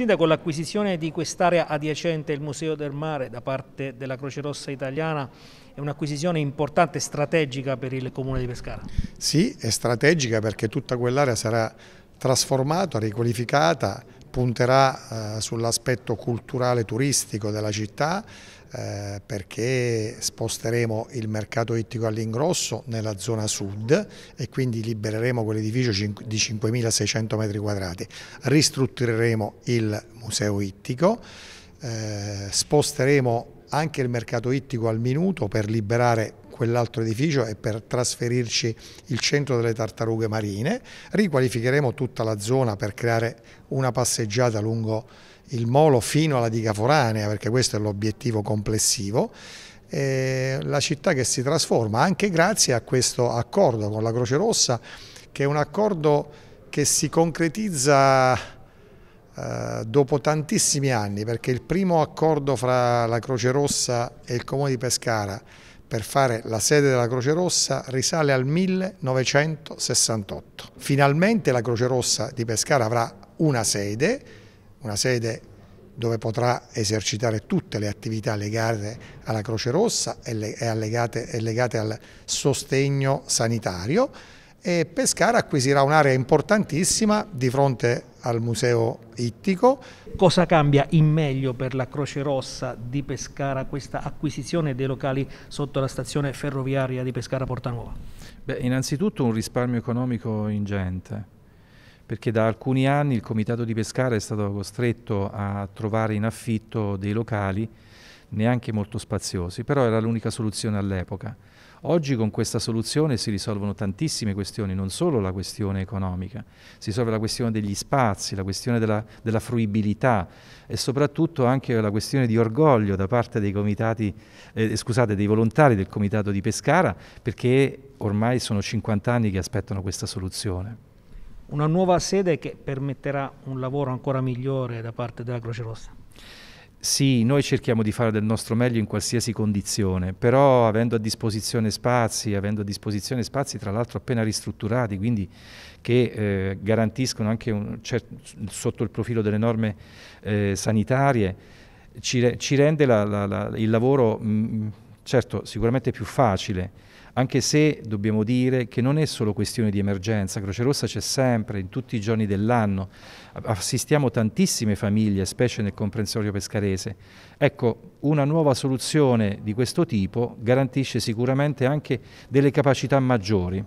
Sindaco, l'acquisizione di quest'area adiacente al Museo del Mare da parte della Croce Rossa Italiana è un'acquisizione importante e strategica per il Comune di Pescara? Sì, è strategica perché tutta quell'area sarà trasformata, riqualificata, punterà eh, sull'aspetto culturale turistico della città eh, perché sposteremo il mercato ittico all'ingrosso nella zona sud e quindi libereremo quell'edificio di 5.600 metri quadrati, ristruttureremo il museo ittico, eh, sposteremo anche il mercato ittico al minuto per liberare quell'altro edificio è per trasferirci il centro delle tartarughe marine. Riqualificheremo tutta la zona per creare una passeggiata lungo il molo fino alla diga foranea perché questo è l'obiettivo complessivo la città che si trasforma anche grazie a questo accordo con la Croce Rossa che è un accordo che si concretizza eh, dopo tantissimi anni perché il primo accordo fra la Croce Rossa e il Comune di Pescara per fare la sede della Croce Rossa risale al 1968. Finalmente la Croce Rossa di Pescara avrà una sede, una sede dove potrà esercitare tutte le attività legate alla Croce Rossa e, le, e legate al sostegno sanitario e Pescara acquisirà un'area importantissima di fronte al Museo Ittico. Cosa cambia in meglio per la Croce Rossa di Pescara questa acquisizione dei locali sotto la stazione ferroviaria di Pescara Porta Nuova? innanzitutto un risparmio economico ingente perché da alcuni anni il Comitato di Pescara è stato costretto a trovare in affitto dei locali neanche molto spaziosi, però era l'unica soluzione all'epoca. Oggi con questa soluzione si risolvono tantissime questioni, non solo la questione economica, si risolve la questione degli spazi, la questione della, della fruibilità e soprattutto anche la questione di orgoglio da parte dei, comitati, eh, scusate, dei volontari del comitato di Pescara, perché ormai sono 50 anni che aspettano questa soluzione. Una nuova sede che permetterà un lavoro ancora migliore da parte della Croce Rossa. Sì, noi cerchiamo di fare del nostro meglio in qualsiasi condizione, però avendo a disposizione spazi, avendo a disposizione spazi tra l'altro appena ristrutturati, quindi che eh, garantiscono anche un, sotto il profilo delle norme eh, sanitarie, ci, ci rende la, la, la, il lavoro mh, mm, Certo, sicuramente è più facile, anche se dobbiamo dire che non è solo questione di emergenza, Croce Rossa c'è sempre, in tutti i giorni dell'anno, assistiamo tantissime famiglie, specie nel comprensorio pescarese. Ecco, una nuova soluzione di questo tipo garantisce sicuramente anche delle capacità maggiori.